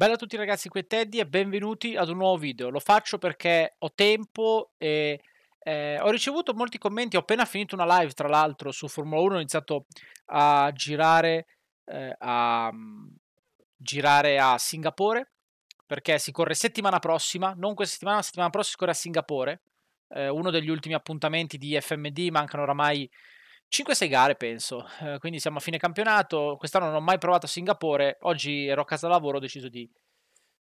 Bella a tutti ragazzi, qui è Teddy e benvenuti ad un nuovo video. Lo faccio perché ho tempo e eh, ho ricevuto molti commenti, ho appena finito una live tra l'altro su Formula 1, ho iniziato a girare, eh, a mm, girare a Singapore perché si corre settimana prossima, non questa settimana, ma settimana prossima si corre a Singapore, eh, uno degli ultimi appuntamenti di FMD, mancano oramai 5-6 gare penso, eh, quindi siamo a fine campionato, quest'anno non ho mai provato a Singapore, oggi ero a casa da lavoro, ho deciso di,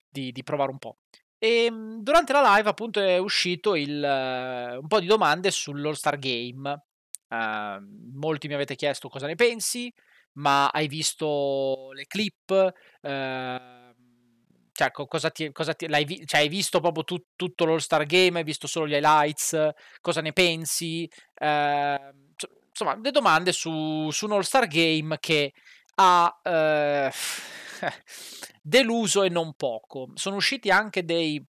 di, di provare un po'. E ehm, durante la live appunto è uscito il, uh, un po' di domande sull'All Star Game, uh, molti mi avete chiesto cosa ne pensi, ma hai visto le clip? Uh, cioè, cosa ti, cosa ti, vi, cioè, hai visto proprio tu, tutto l'All Star Game? Hai visto solo gli highlights? Cosa ne pensi? Eh, insomma, le domande su, su un All-Star Game che ha eh, deluso e non poco. Sono usciti anche dei,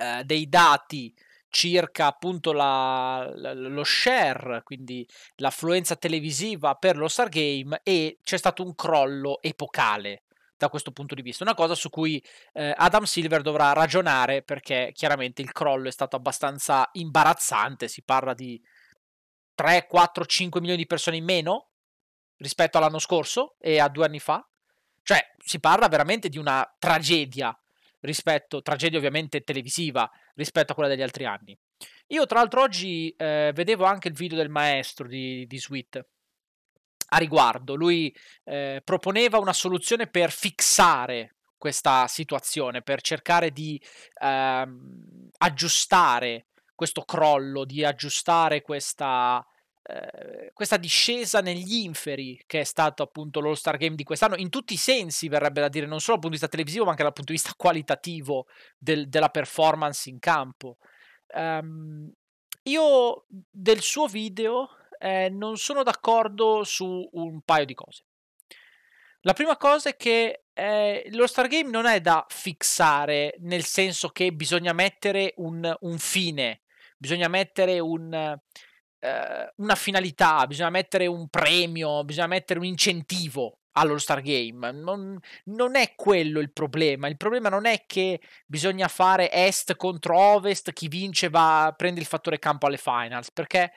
eh, dei dati circa appunto la, la, lo share, quindi l'affluenza televisiva per lall Star Game e c'è stato un crollo epocale da questo punto di vista. Una cosa su cui eh, Adam Silver dovrà ragionare perché chiaramente il crollo è stato abbastanza imbarazzante, si parla di 3, 4, 5 milioni di persone in meno rispetto all'anno scorso e a due anni fa. Cioè, si parla veramente di una tragedia rispetto, tragedia ovviamente televisiva, rispetto a quella degli altri anni. Io tra l'altro oggi eh, vedevo anche il video del maestro di, di Sweet a riguardo. Lui eh, proponeva una soluzione per fissare questa situazione, per cercare di eh, aggiustare questo crollo, di aggiustare questa, eh, questa discesa negli inferi che è stato appunto l'All Star Game di quest'anno, in tutti i sensi verrebbe da dire, non solo dal punto di vista televisivo, ma anche dal punto di vista qualitativo del, della performance in campo. Um, io del suo video eh, non sono d'accordo su un paio di cose. La prima cosa è che eh, lo Star Game non è da fissare nel senso che bisogna mettere un, un fine bisogna mettere un, eh, una finalità, bisogna mettere un premio, bisogna mettere un incentivo allo Star Game. Non, non, è quello il problema. Il problema non è che bisogna fare est contro ovest, chi vince va, prende il fattore campo alle finals. Perché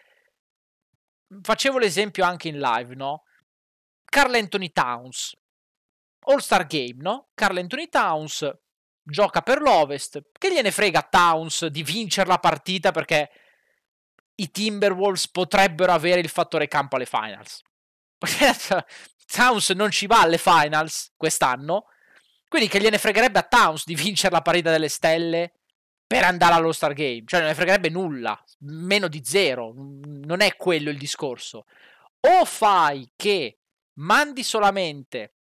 facevo l'esempio anche in live, no? Carl Anthony Towns, All Star Game, no? Carl Anthony Towns gioca per l'Ovest. Che gliene frega a Towns di vincere la partita perché i Timberwolves potrebbero avere il fattore campo alle finals. Towns non ci va alle finals quest'anno. Quindi che gliene fregherebbe a Towns di vincere la partita delle stelle per andare allo Star Game? Cioè, non ne fregherebbe nulla, meno di zero. Non è quello il discorso. O fai che mandi solamente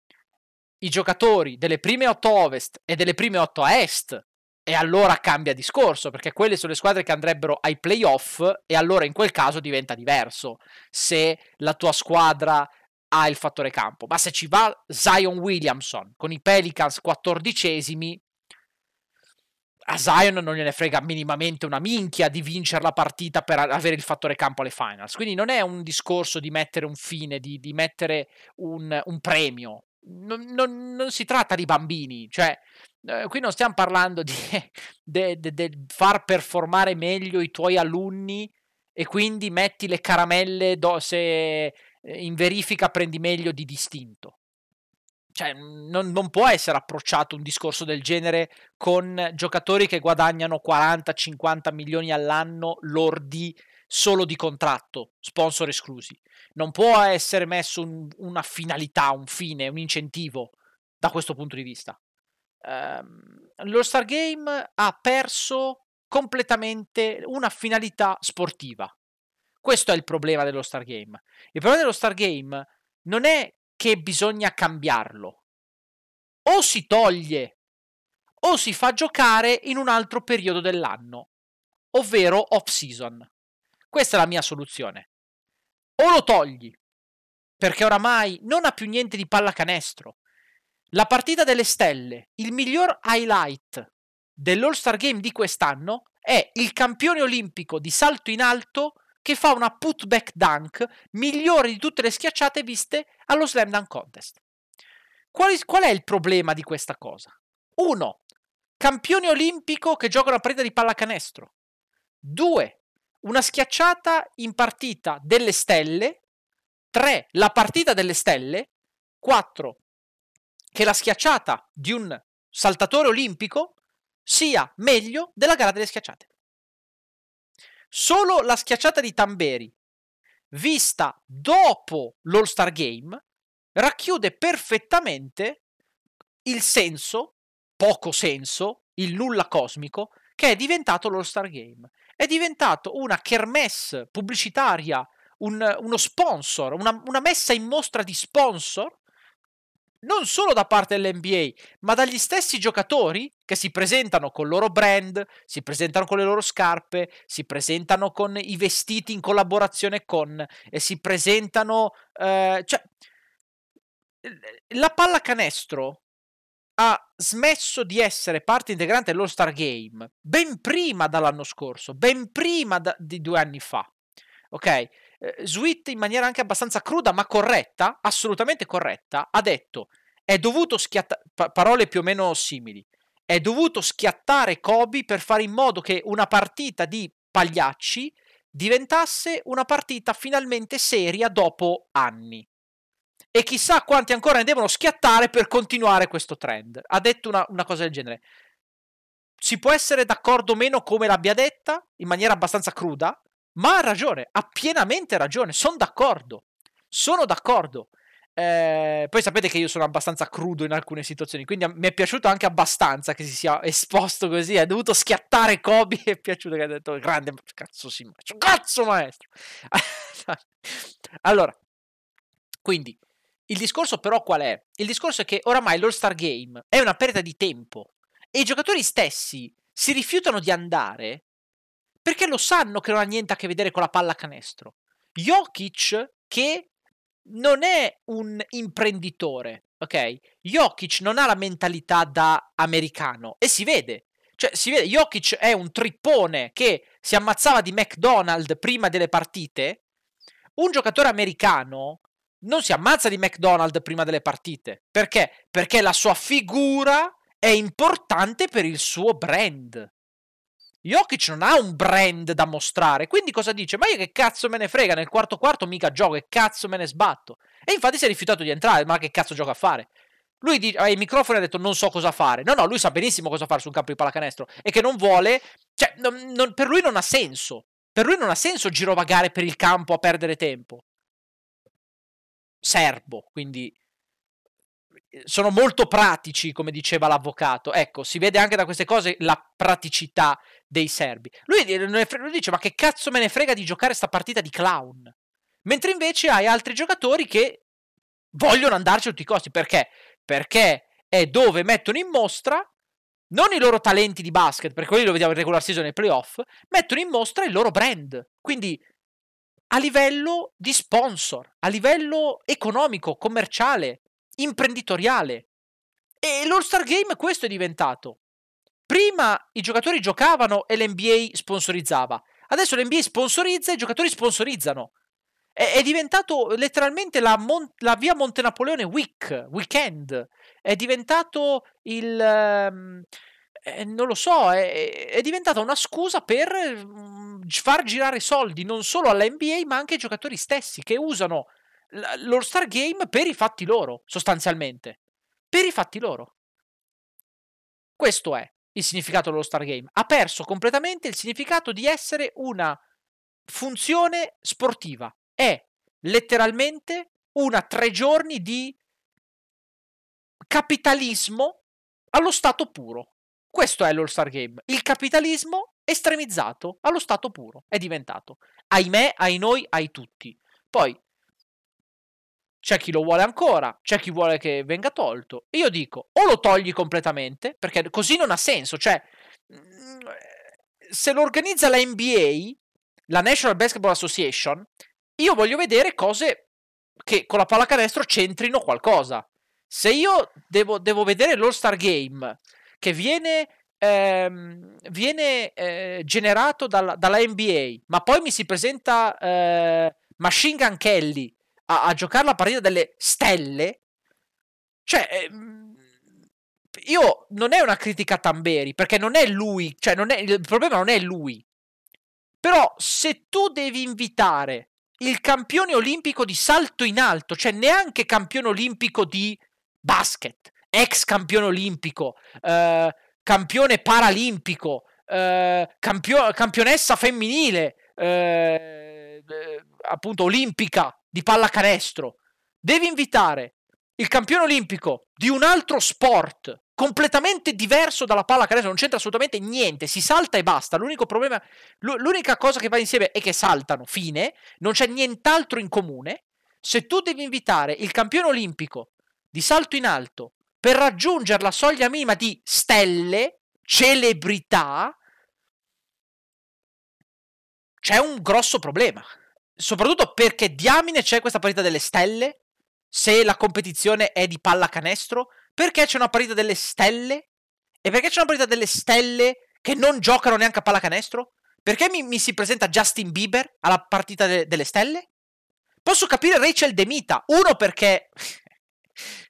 i giocatori delle prime 8 ovest e delle prime 8 a est, e allora cambia discorso, perché quelle sono le squadre che andrebbero ai playoff e allora in quel caso diventa diverso se la tua squadra ha il fattore campo. Ma se ci va Zion Williamson con i Pelicans quattordicesimi, a Zion non gliene frega minimamente una minchia di vincere la partita per avere il fattore campo alle finals. Quindi non è un discorso di mettere un fine, di, di mettere un, un premio non, non, non si tratta di bambini, cioè eh, qui non stiamo parlando di de, de, de far performare meglio i tuoi alunni e quindi metti le caramelle do, se eh, in verifica prendi meglio di distinto. Cioè, non, non, può essere approcciato un discorso del genere con giocatori che guadagnano 40-50 milioni all'anno lordi solo di contratto, sponsor esclusi. Non può essere messo un, una finalità, un fine, un incentivo da questo punto di vista. Um, lo Stargame ha perso completamente una finalità sportiva. Questo è il problema dello Stargame. Il problema dello Stargame non è che bisogna cambiarlo. O si toglie, o si fa giocare in un altro periodo dell'anno, ovvero off-season. Questa è la mia soluzione. O lo togli, perché oramai non ha più niente di pallacanestro. La partita delle stelle, il miglior highlight dell'All Star Game di quest'anno, è il campione olimpico di salto in alto che fa una putback dunk migliore di tutte le schiacciate viste allo Slam Dunk Contest. Qual, qual è il problema di questa cosa? 1. Campione olimpico che gioca una partita di pallacanestro. 2 una schiacciata in partita delle stelle, 3 la partita delle stelle, 4 che la schiacciata di un saltatore olimpico sia meglio della gara delle schiacciate. Solo la schiacciata di Tamberi, vista dopo l'All-Star Game, racchiude perfettamente il senso, poco senso, il nulla cosmico, che è diventato l'All-Star Game è diventato una kermesse pubblicitaria, un, uno sponsor, una, una messa in mostra di sponsor non solo da parte dell'NBA, ma dagli stessi giocatori che si presentano con il loro brand, si presentano con le loro scarpe, si presentano con i vestiti in collaborazione con e si presentano eh, cioè la pallacanestro ha smesso di essere parte integrante dell'All-Star Game ben prima dall'anno scorso, ben prima da, di due anni fa. Ok? Eh, Sweet, in maniera anche abbastanza cruda, ma corretta, assolutamente corretta, ha detto: è dovuto schiattare. Pa- parole più o meno simili. È dovuto schiattare Kobe per fare in modo che una partita di pagliacci diventasse una partita finalmente seria dopo anni e chissà quanti ancora ne devono schiattare per continuare questo trend. Ha detto una, una cosa del genere. Si può essere d'accordo o meno come l'abbia detta, in maniera abbastanza cruda, ma ha ragione, ha pienamente ragione, sono d'accordo, sono d'accordo. Eh, poi sapete che io sono abbastanza crudo in alcune situazioni, quindi mi è piaciuto anche abbastanza che si sia esposto così. ha dovuto schiattare Kobe. È piaciuto che ha detto: Grande cazzo, sì, maestro. Cazzo, maestro. allora, quindi il discorso però qual è? Il discorso è che oramai l'All-Star Game è una perdita di tempo e i giocatori stessi si rifiutano di andare perché lo sanno che non ha niente a che vedere con la pallacanestro. Jokic che non è un imprenditore, ok? Jokic non ha la mentalità da americano e si vede. Cioè, si vede, Jokic è un trippone che si ammazzava di McDonald's prima delle partite. Un giocatore americano non si ammazza di McDonald's prima delle partite. Perché? Perché la sua figura è importante per il suo brand. Jokic non ha un brand da mostrare, quindi cosa dice? Ma io che cazzo me ne frega, nel quarto quarto mica gioco, che cazzo me ne sbatto. E infatti si è rifiutato di entrare, ma che cazzo gioca a fare? Lui dice, ai microfoni ha detto non so cosa fare. No, no, lui sa benissimo cosa fare su un campo di pallacanestro e che non vuole, cioè non, non, per lui non ha senso. Per lui non ha senso girovagare per il campo a perdere tempo serbo, quindi eh, sono molto pratici, come diceva l'avvocato. Ecco, si vede anche da queste cose la praticità dei serbi. Lui, lui dice, ma che cazzo me ne frega di giocare sta partita di clown? Mentre invece hai altri giocatori che vogliono andarci a tutti i costi. Perché? Perché è dove mettono in mostra non i loro talenti di basket, perché quelli lo vediamo in regular season e playoff, mettono in mostra il loro brand. Quindi a livello di sponsor, a livello economico, commerciale, imprenditoriale. E l'All-Star Game questo è diventato. Prima i giocatori giocavano e l'NBA sponsorizzava. Adesso l'NBA sponsorizza e i giocatori sponsorizzano. È, è diventato letteralmente la, Mon- la, via Monte Napoleone Week, weekend. È diventato il... Um, eh, non lo so, è, è diventata una scusa per mm, far girare soldi non solo alla NBA, ma anche ai giocatori stessi che usano l'All Star Game per i fatti loro, sostanzialmente. Per i fatti loro. Questo è il significato dell'All Star Game. Ha perso completamente il significato di essere una funzione sportiva. È letteralmente una tre giorni di capitalismo allo stato puro. Questo è l'All Star Game. Il capitalismo estremizzato allo stato puro, è diventato. Ahimè, ai noi, ai tutti. Poi c'è chi lo vuole ancora, c'è chi vuole che venga tolto. io dico, o lo togli completamente, perché così non ha senso. Cioè, se lo organizza la NBA, la National Basketball Association, io voglio vedere cose che con la pallacanestro c'entrino qualcosa. Se io devo, devo vedere l'All Star Game che viene ehm, viene eh, generato dalla, dalla, NBA, ma poi mi si presenta eh, Machine Gun Kelly a, a, giocare la partita delle stelle, cioè... Ehm, io non è una critica a Tamberi, perché non è lui, cioè non è, il problema non è lui. Però se tu devi invitare il campione olimpico di salto in alto, cioè neanche campione olimpico di basket, ex campione olimpico, eh, campione paralimpico, eh, campio- campionessa femminile, eh, eh, appunto olimpica di pallacanestro, devi invitare il campione olimpico di un altro sport completamente diverso dalla pallacanestro, non c'entra assolutamente niente, si salta e basta. L'unico problema, l'unica cosa che va insieme è che saltano, fine, non c'è nient'altro in comune. Se tu devi invitare il campione olimpico di salto in alto per raggiungere la soglia minima di stelle, celebrità, c'è un grosso problema. Soprattutto perché diamine c'è questa partita delle stelle, se la competizione è di pallacanestro, perché c'è una partita delle stelle e perché c'è una partita delle stelle che non giocano neanche a pallacanestro? Perché mi, mi si presenta Justin Bieber alla partita de, delle stelle? Posso capire Rachel De Mita, uno perché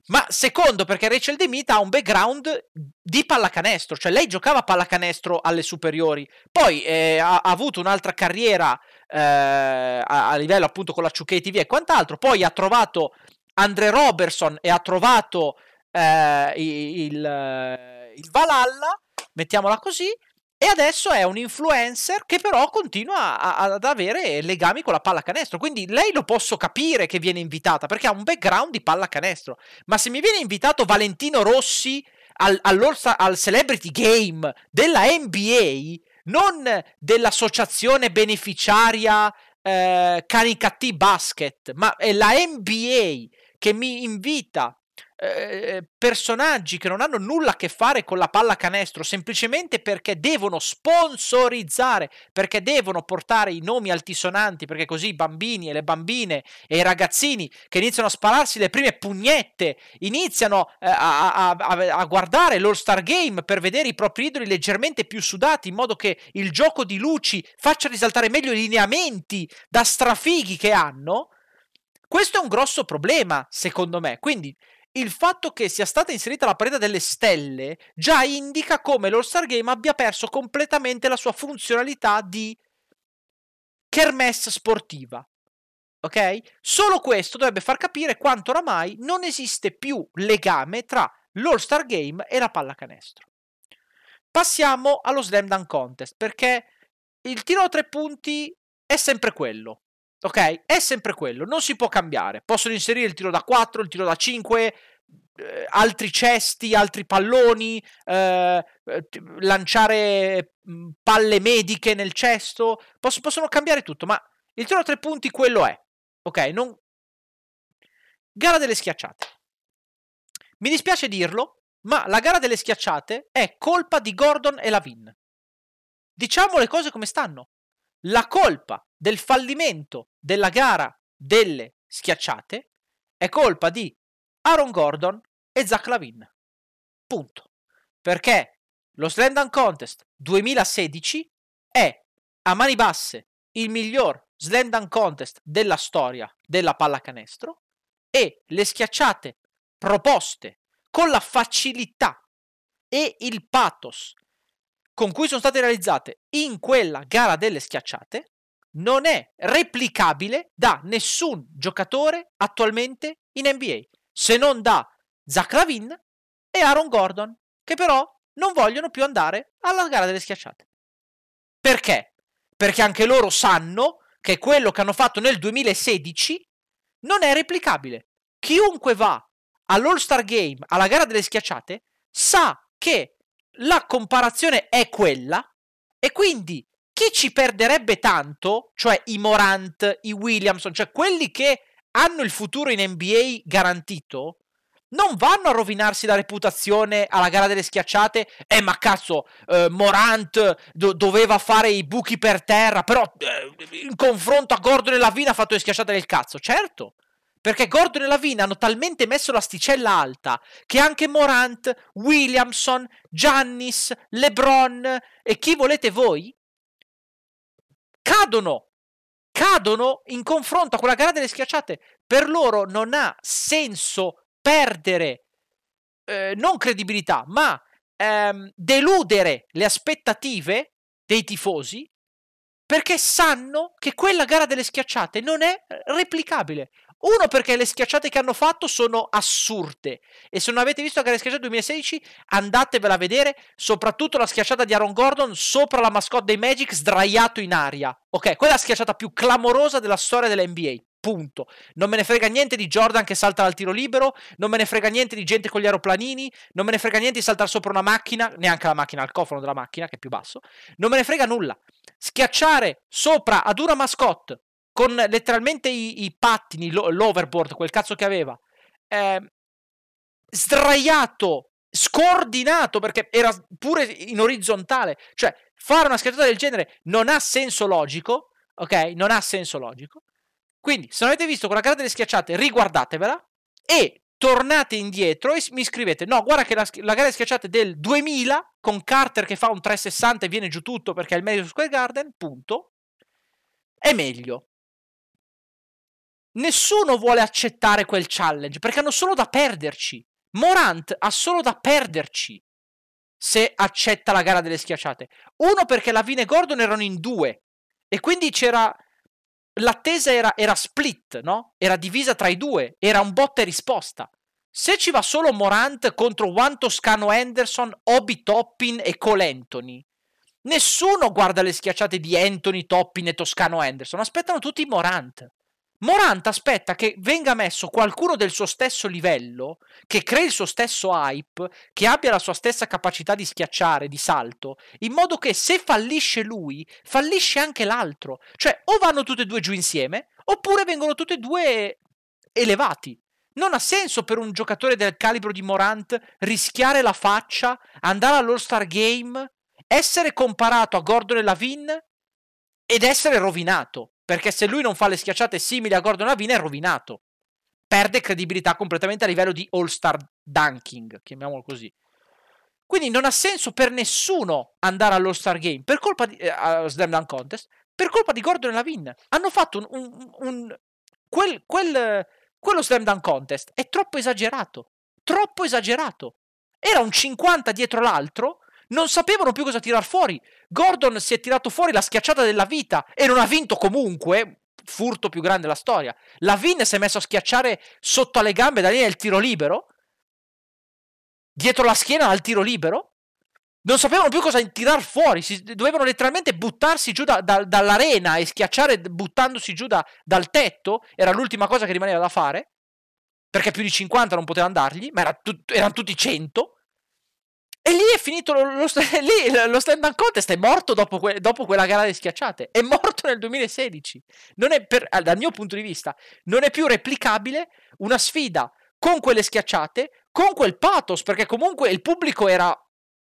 ma secondo perché Rachel Demita ha un background di pallacanestro, cioè lei giocava a pallacanestro alle superiori, poi eh, ha, ha, avuto un'altra carriera eh, a, a, livello appunto con la 2KTV e quant'altro, poi ha trovato Andre Robertson e ha trovato eh, il, il Valhalla, mettiamola così, e adesso è un influencer che però continua a, a, ad avere legami con la pallacanestro. Quindi lei lo posso capire che viene invitata perché ha un background di pallacanestro. Ma se mi viene invitato Valentino Rossi al, al Celebrity Game della NBA, non dell'associazione beneficiaria eh, Canicattì Basket, ma è la NBA che mi invita eh, personaggi che non hanno nulla a che fare con la pallacanestro, semplicemente perché devono sponsorizzare, perché devono portare i nomi altisonanti, perché così i bambini e le bambine e i ragazzini che iniziano a spararsi le prime pugnette, iniziano eh, a, a, a guardare l'All Star Game per vedere i propri idoli leggermente più sudati, in modo che il gioco di luci faccia risaltare meglio i lineamenti da strafighi che hanno. Questo è un grosso problema, secondo me. Quindi il fatto che sia stata inserita la preda delle stelle già indica come l'All-Star Game abbia perso completamente la sua funzionalità di kermesse sportiva. Ok? Solo questo dovrebbe far capire quanto oramai non esiste più legame tra l'All-Star Game e la pallacanestro. Passiamo allo Slam Dunk Contest, perché il tiro a tre punti è sempre quello ok? È sempre quello, non si può cambiare. Possono inserire il tiro da 4, il tiro da 5, eh, altri cesti, altri palloni, eh, eh lanciare mm, palle mediche nel cesto, Poss- possono cambiare tutto, ma il tiro da 3 punti quello è, ok? Non... Gara delle schiacciate. Mi dispiace dirlo, ma la gara delle schiacciate è colpa di Gordon e Lavin. Diciamo le cose come stanno. La colpa del fallimento della gara delle schiacciate è colpa di Aaron Gordon e Zach Lavin. Punto. Perché lo Slam Dunk Contest 2016 è a mani basse il miglior Slam Dunk Contest della storia della pallacanestro e le schiacciate proposte con la facilità e il pathos con cui sono state realizzate in quella gara delle schiacciate non è replicabile da nessun giocatore attualmente in NBA, se non da Zach Lavin e Aaron Gordon, che però non vogliono più andare alla gara delle schiacciate. Perché? Perché anche loro sanno che quello che hanno fatto nel 2016 non è replicabile. Chiunque va all'All-Star Game, alla gara delle schiacciate, sa che la comparazione è quella e quindi chi ci perderebbe tanto, cioè i Morant, i Williamson, cioè quelli che hanno il futuro in NBA garantito, non vanno a rovinarsi la reputazione alla gara delle schiacciate. Eh, ma cazzo, eh, Morant do- doveva fare i buchi per terra, però eh, in confronto a Gordon e Lavina ha fatto le schiacciate del cazzo. Certo, perché Gordon e Lavina hanno talmente messo l'asticella alta che anche Morant, Williamson, Giannis, LeBron e chi volete voi cadono, cadono in confronto a quella gara delle schiacciate. Per loro non ha senso perdere, eh, non credibilità, ma ehm, deludere le aspettative dei tifosi perché sanno che quella gara delle schiacciate non è eh, replicabile. Uno perché le schiacciate che hanno fatto sono assurde e se non avete visto la gara di schiacciata 2016 andatevela a vedere, soprattutto la schiacciata di Aaron Gordon sopra la mascotte dei Magic sdraiato in aria. Ok, quella è la schiacciata più clamorosa della storia dell'NBA. Punto. Non me ne frega niente di Jordan che salta dal tiro libero, non me ne frega niente di gente con gli aeroplanini, non me ne frega niente di saltare sopra una macchina, neanche la macchina, il cofano della macchina che è più basso, non me ne frega nulla. Schiacciare sopra ad una mascotte con letteralmente i, i pattini, l'overboard, quel cazzo che aveva, eh, sdraiato, scordinato, perché era pure in orizzontale. Cioè, fare una schiacciata del genere non ha senso logico, ok? Non ha senso logico. Quindi, se non avete visto quella gara delle schiacciate, riguardatevela e tornate indietro e mi scrivete, no, guarda che la, la gara delle schiacciate del 2000, con Carter che fa un 360 e viene giù tutto perché è il Madison Square Garden, punto, è meglio. Nessuno vuole accettare quel challenge perché hanno solo da perderci. Morant ha solo da perderci se accetta la gara delle schiacciate. Uno perché Lavine e Gordon erano in due e quindi c'era l'attesa era, era, split, no? Era divisa tra i due, era un botta e risposta. Se ci va solo Morant contro Juan Toscano Anderson, Obi Toppin e Cole Anthony, nessuno guarda le schiacciate di Anthony Toppin e Toscano Anderson, aspettano tutti Morant. Morant aspetta che venga messo qualcuno del suo stesso livello, che crei il suo stesso hype, che abbia la sua stessa capacità di schiacciare, di salto, in modo che se fallisce lui, fallisce anche l'altro. Cioè, o vanno tutti e due giù insieme, oppure vengono tutti e due elevati. Non ha senso per un giocatore del calibro di Morant rischiare la faccia, andare all'All-Star Game, essere comparato a Gordon e Lavin ed essere rovinato. Perché se lui non fa le schiacciate simili a Gordon Lavine è rovinato. Perde credibilità completamente a livello di all-star dunking, chiamiamolo così. Quindi non ha senso per nessuno andare all'all-star game, per colpa di... Eh, allo Slam Dunk Contest, per colpa di Gordon e Lavin. Hanno fatto un... un, un quel, quel, quello Slam Dunk Contest è troppo esagerato. Troppo esagerato. Era un 50 dietro l'altro non sapevano più cosa tirar fuori. Gordon si è tirato fuori la schiacciata della vita e non ha vinto comunque. Furto più grande della storia. La Vin si è messo a schiacciare sotto alle gambe da lì nel tiro libero. Dietro la schiena al tiro libero. Non sapevano più cosa tirar fuori. Si, dovevano letteralmente buttarsi giù da, da, dall'arena e schiacciare buttandosi giù da, dal tetto. Era l'ultima cosa che rimaneva da fare. Perché più di 50 non poteva andargli, ma era tut- erano tutti 100. E lì è finito lo, lo, lì, lo stand and contest, è morto dopo, que, dopo, quella gara di schiacciate, è morto nel 2016. Per, dal mio punto di vista, non è più replicabile una sfida con quelle schiacciate, con quel pathos, perché comunque il pubblico era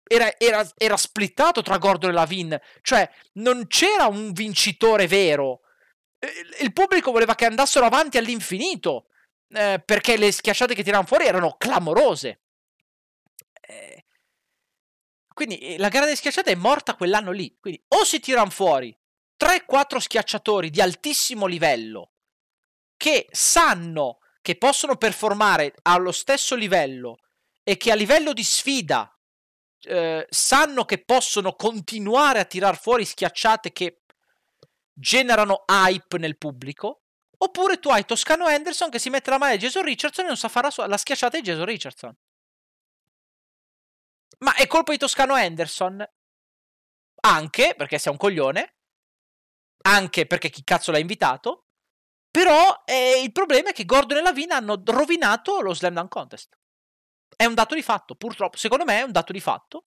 era, era, era, splittato tra Gordon e Lavin, cioè non c'era un vincitore vero. Il pubblico voleva che andassero avanti all'infinito, eh, perché le schiacciate che tiravano fuori erano clamorose. Eh, quindi eh, la gara dei schiacciati è morta quell'anno lì. Quindi o si tirano fuori 3-4 schiacciatori di altissimo livello che sanno che possono performare allo stesso livello e che a livello di sfida eh, sanno che possono continuare a tirar fuori schiacciate che generano hype nel pubblico. Oppure tu hai Toscano Henderson che si mette la mano di Jason Richardson e non sa fare la, sua, la schiacciata di Jason Richardson. Ma è colpa di Toscano Anderson? Anche perché sei un coglione, anche perché chi cazzo l'ha invitato. Però eh, il problema è che Gordon e Lavina hanno rovinato lo Slam Dunk Contest. È un dato di fatto, purtroppo. Secondo me è un dato di fatto.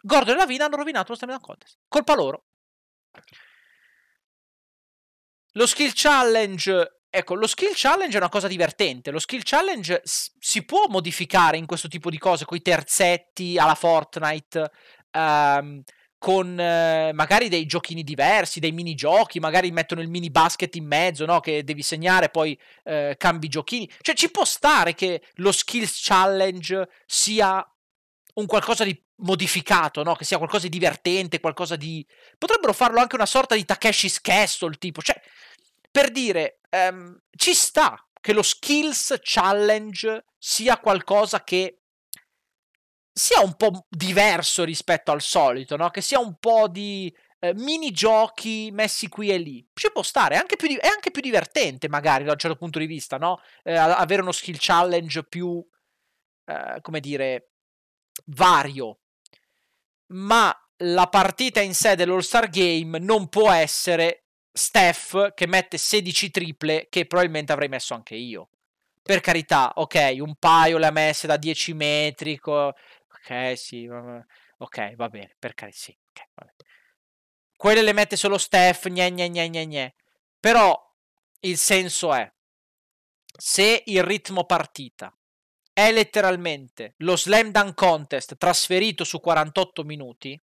Gordon e Lavina hanno rovinato lo Slam Dunk Contest. Colpa loro. Lo skill challenge Ecco, lo skill challenge è una cosa divertente. Lo skill challenge si può modificare in questo tipo di cose, con i terzetti alla Fortnite, ehm, con eh, magari dei giochini diversi, dei minigiochi, magari mettono il mini basket in mezzo, no? Che devi segnare, poi eh, cambi giochini. Cioè, ci può stare che lo skill challenge sia un qualcosa di modificato, no? Che sia qualcosa di divertente, qualcosa di... Potrebbero farlo anche una sorta di Takeshi's Castle, tipo. Cioè per dire um, ci sta che lo skills challenge sia qualcosa che sia un po' diverso rispetto al solito, no? Che sia un po' di eh, giochi messi qui e lì. Ci può stare, è anche più, è anche più divertente magari da un certo punto di vista, no? Eh, avere uno skill challenge più, eh, come dire, vario. Ma la partita in sé dell'All Star Game non può essere Steph che mette 16 triple che probabilmente avrei messo anche io. Per carità, ok, un paio le ha messe da 10 metri. Co- ok, sì, ok, va bene, per carità, sì, okay, Quelle le mette solo Steph, gne, gne, gne, gne, gne. Però il senso è, se il ritmo partita è letteralmente lo slam dunk contest trasferito su 48 minuti,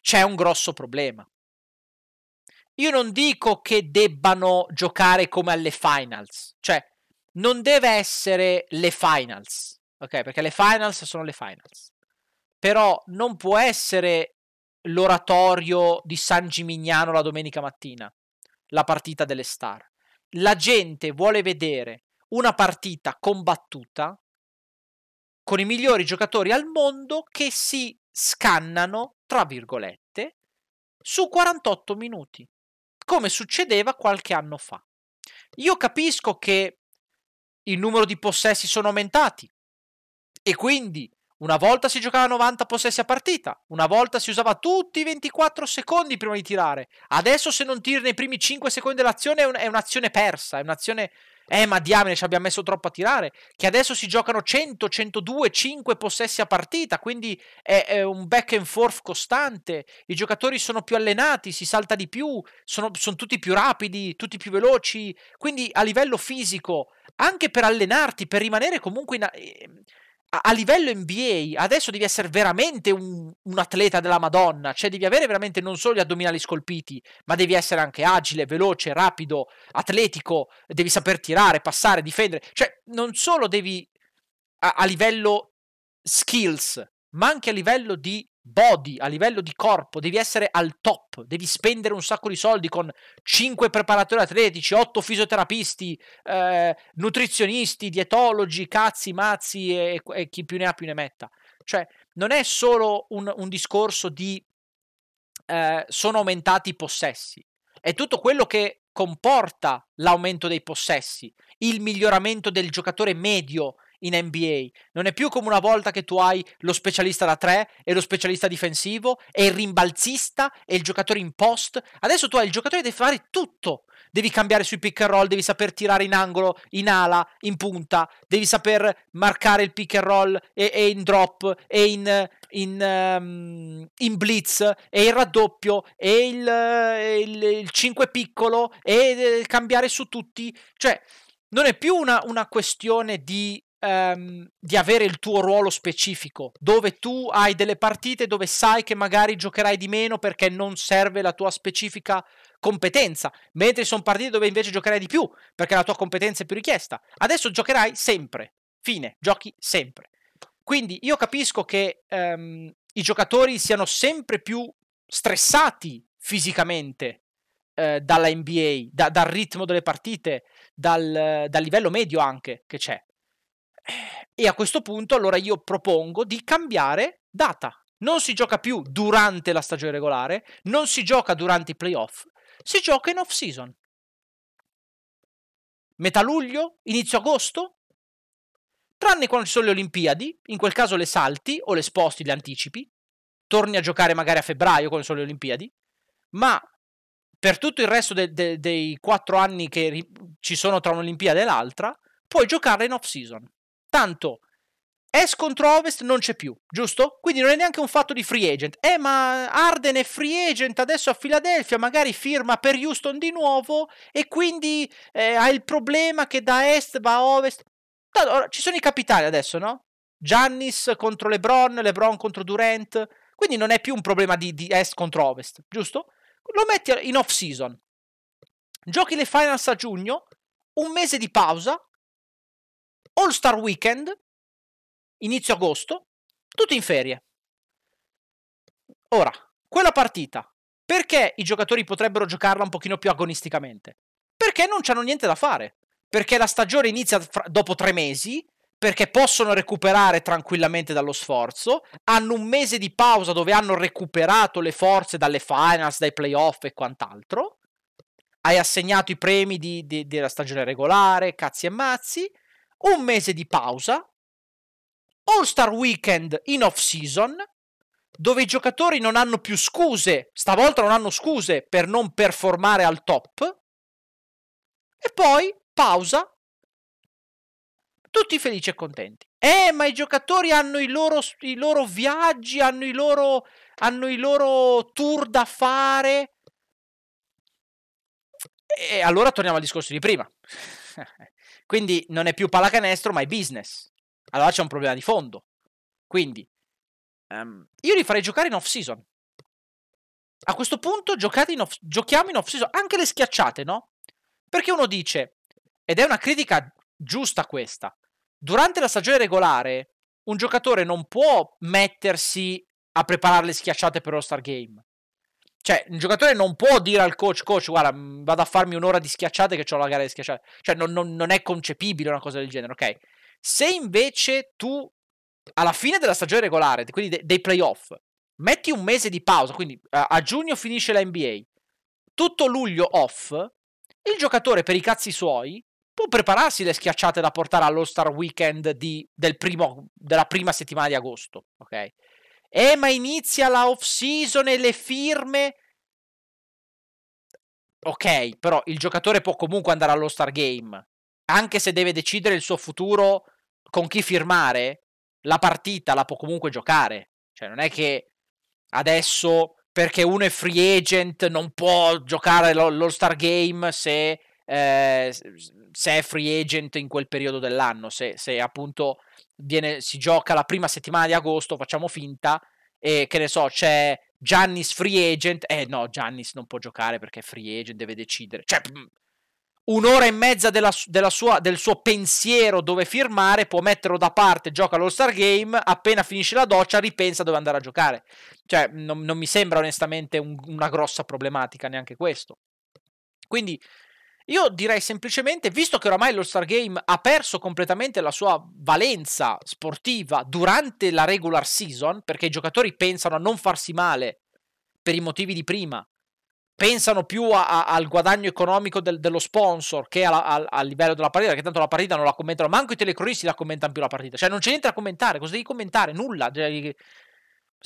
c'è un grosso problema. Io non dico che debbano giocare come alle finals, cioè non deve essere le finals, ok? Perché le finals sono le finals. Però non può essere l'oratorio di San Gimignano la domenica mattina, la partita delle star. La gente vuole vedere una partita combattuta con i migliori giocatori al mondo che si scannano, tra virgolette, su 48 minuti come succedeva qualche anno fa. Io capisco che il numero di possessi sono aumentati e quindi una volta si giocava 90 possessi a partita, una volta si usava tutti i 24 secondi prima di tirare. Adesso se non tiri nei primi 5 secondi dell'azione è, un'azione persa, è un'azione eh, ma diamine, ci abbiamo messo troppo a tirare. Che adesso si giocano 100, 102, 5 possessi a partita, quindi è, è un back and forth costante. I giocatori sono più allenati, si salta di più, sono, sono tutti più rapidi, tutti più veloci. Quindi a livello fisico, anche per allenarti, per rimanere comunque in, ehm, a livello NBA adesso devi essere veramente un, un, atleta della Madonna, cioè devi avere veramente non solo gli addominali scolpiti, ma devi essere anche agile, veloce, rapido, atletico, devi saper tirare, passare, difendere, cioè non solo devi a, a livello skills, ma anche a livello di body, a livello di corpo, devi essere al top, devi spendere un sacco di soldi con 5 preparatori atletici, 8 fisioterapisti, eh, nutrizionisti, dietologi, cazzi, mazzi e, e, chi più ne ha più ne metta. Cioè, non è solo un, un discorso di eh, sono aumentati i possessi, è tutto quello che comporta l'aumento dei possessi, il miglioramento del giocatore medio in NBA. Non è più come una volta che tu hai lo specialista da tre e lo specialista difensivo e il rimbalzista e il giocatore in post. Adesso tu hai il giocatore che deve fare tutto. Devi cambiare sui pick and roll, devi saper tirare in angolo, in ala, in punta, devi saper marcare il pick and roll e, e in drop e in, in, um, in, blitz e il raddoppio e il, il, il 5 piccolo e cambiare su tutti. Cioè, non è più una, una questione di ehm, di avere il tuo ruolo specifico, dove tu hai delle partite dove sai che magari giocherai di meno perché non serve la tua specifica competenza, mentre sono partite dove invece giocherai di più perché la tua competenza è più richiesta. Adesso giocherai sempre, fine, giochi sempre. Quindi io capisco che ehm, i giocatori siano sempre più stressati fisicamente eh, dalla NBA, da, dal ritmo delle partite, dal, dal, livello medio anche che c'è. E a questo punto allora io propongo di cambiare data. Non si gioca più durante la stagione regolare, non si gioca durante i playoff, si gioca in off season. Metà luglio, inizio agosto, tranne quando ci sono le Olimpiadi, in quel caso le salti o le sposti, le anticipi, torni a giocare magari a febbraio quando sono le Olimpiadi, ma per tutto il resto de- de- dei quattro anni che ri- ci sono tra un'Olimpiade e l'altra, puoi giocarla in off season. Tanto est contro ovest non c'è più, giusto? Quindi non è neanche un fatto di free agent. Eh, ma Arden è free agent adesso a Filadelfia, magari firma per Houston di nuovo e quindi eh, ha il problema che da est va a ovest. Allora, ci sono i capitali adesso, no? Giannis contro LeBron, LeBron contro Durant. Quindi non è più un problema di, di est contro ovest, giusto? Lo metti in off season. Giochi le finals a giugno, un mese di pausa, All Star Weekend, inizio agosto, tutti in ferie. Ora, quella partita, perché i giocatori potrebbero giocarla un pochino più agonisticamente? Perché non hanno niente da fare. Perché la stagione inizia fra- dopo tre mesi, perché possono recuperare tranquillamente dallo sforzo, hanno un mese di pausa dove hanno recuperato le forze dalle finals, dai playoff e quant'altro. Hai assegnato i premi di, di, della stagione regolare, cazzi e mazzi un mese di pausa, All Star Weekend in off season, dove i giocatori non hanno più scuse, stavolta non hanno scuse per non performare al top, e poi pausa, tutti felici e contenti. Eh, ma i giocatori hanno i loro, i loro viaggi, hanno i loro, hanno i loro tour da fare. E allora torniamo al discorso di prima. Quindi non è più pallacanestro, ma è business. Allora c'è un problema di fondo. Quindi um, io li farei giocare in off season. A questo punto in off- giochiamo in off season anche le schiacciate, no? Perché uno dice, ed è una critica giusta questa, durante la stagione regolare un giocatore non può mettersi a preparare le schiacciate per lo Star Game. Cioè, un giocatore non può dire al coach, coach, guarda, vado a farmi un'ora di schiacciate che ho la gara di schiacciate. Cioè, non, non, non è concepibile una cosa del genere, ok? Se invece tu, alla fine della stagione regolare, quindi dei playoff, metti un mese di pausa, quindi a giugno finisce la NBA, tutto luglio off, il giocatore per i cazzi suoi può prepararsi le schiacciate da portare all'All Star Weekend di, del primo, della prima settimana di agosto, ok? Eh, ma inizia la off season e le firme. Ok, però il giocatore può comunque andare allo Star Game. Anche se deve decidere il suo futuro con chi firmare, la partita la può comunque giocare. Cioè, non è che adesso perché uno è free agent non può giocare l'All Star Game se, eh, se, è free agent in quel periodo dell'anno, se, se appunto viene, si gioca la prima settimana di agosto, facciamo finta, e che ne so, c'è Giannis free agent, eh no, Giannis non può giocare perché è free agent, deve decidere. Cioè, mm, un'ora e mezza della, della sua, del suo pensiero dove firmare, può metterlo da parte, gioca allo Star Game, appena finisce la doccia ripensa dove andare a giocare. Cioè, non, non mi sembra onestamente un, una grossa problematica neanche questo. Quindi io direi semplicemente, visto che oramai lo Game ha perso completamente la sua valenza sportiva durante la regular season, perché i giocatori pensano a non farsi male per i motivi di prima, pensano più a, a, al guadagno economico del, dello sponsor che al livello della partita, perché tanto la partita non la commentano, manco i telecronisti la commentano più la partita, cioè non c'è niente da commentare, cosa devi commentare? Nulla, cioè,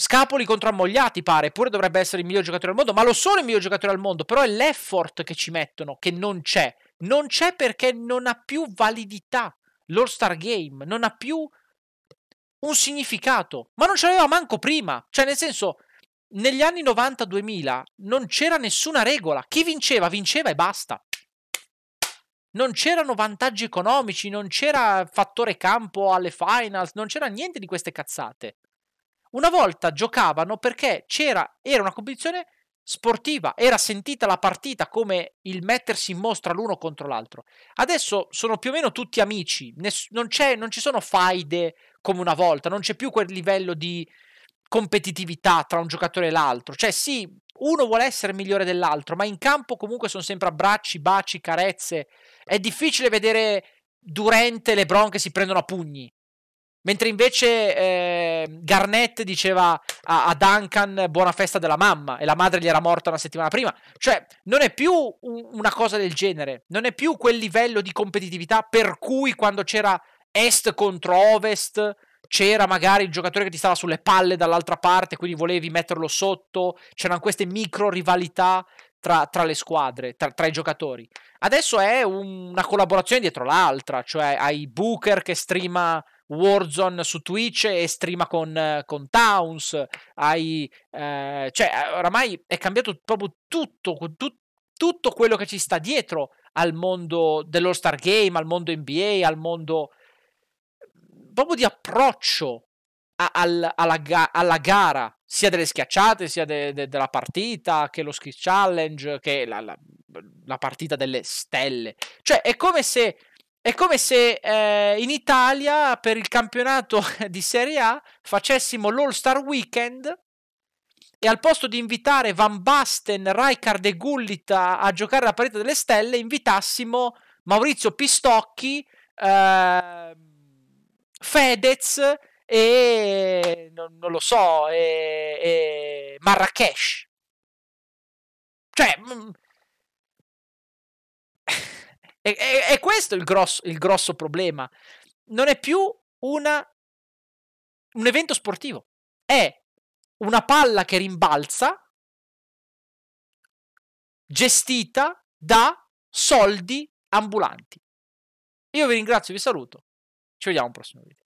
Scapoli contro Ammogliati pare, pure dovrebbe essere il miglior giocatore al mondo, ma lo sono il miglior giocatore al mondo, però è l'effort che ci mettono che non c'è. Non c'è perché non ha più validità l'All-Star Game, non ha più un significato, ma non ce l'aveva manco prima. Cioè, nel senso, negli anni 90-2000 non c'era nessuna regola. Chi vinceva, vinceva e basta. Non c'erano vantaggi economici, non c'era fattore campo alle finals, non c'era niente di queste cazzate. Una volta giocavano perché c'era, era una competizione sportiva, era sentita la partita come il mettersi in mostra l'uno contro l'altro. Adesso sono più o meno tutti amici, Ness- non, non, ci sono faide come una volta, non c'è più quel livello di competitività tra un giocatore e l'altro. Cioè sì, uno vuole essere migliore dell'altro, ma in campo comunque sono sempre abbracci, baci, carezze. È difficile vedere Durante e Lebron che si prendono a pugni. Mentre invece eh, Garnett diceva a, a, Duncan buona festa della mamma e la madre gli era morta una settimana prima. Cioè, non è più un, una cosa del genere, non è più quel livello di competitività per cui quando c'era est contro ovest c'era magari il giocatore che ti stava sulle palle dall'altra parte, quindi volevi metterlo sotto, c'erano queste micro rivalità tra, tra le squadre, tra, tra, i giocatori. Adesso è un, una collaborazione dietro l'altra, cioè hai Booker che streama Warzone su Twitch e streama con, con Towns, hai, eh, cioè oramai è cambiato proprio tutto, tu, tutto quello che ci sta dietro al mondo dello Star Game, al mondo NBA, al mondo proprio di approccio a, al, alla, ga, alla, gara, sia delle schiacciate, sia de, de, della partita, che lo skill challenge, che la, la, la partita delle stelle. Cioè è come se è come se eh, in Italia per il campionato di Serie A facessimo l'All Star Weekend e al posto di invitare Van Basten, Rijkaard e Gullita a giocare alla parete delle stelle, invitassimo Maurizio Pistocchi, eh, Fedez e non, non lo so, e, e Marrakesh. Cioè, mm, e, e, e questo è il grosso, il grosso problema. Non è più una, un evento sportivo, è una palla che rimbalza gestita da soldi ambulanti. Io vi ringrazio, vi saluto. Ci vediamo al prossimo video.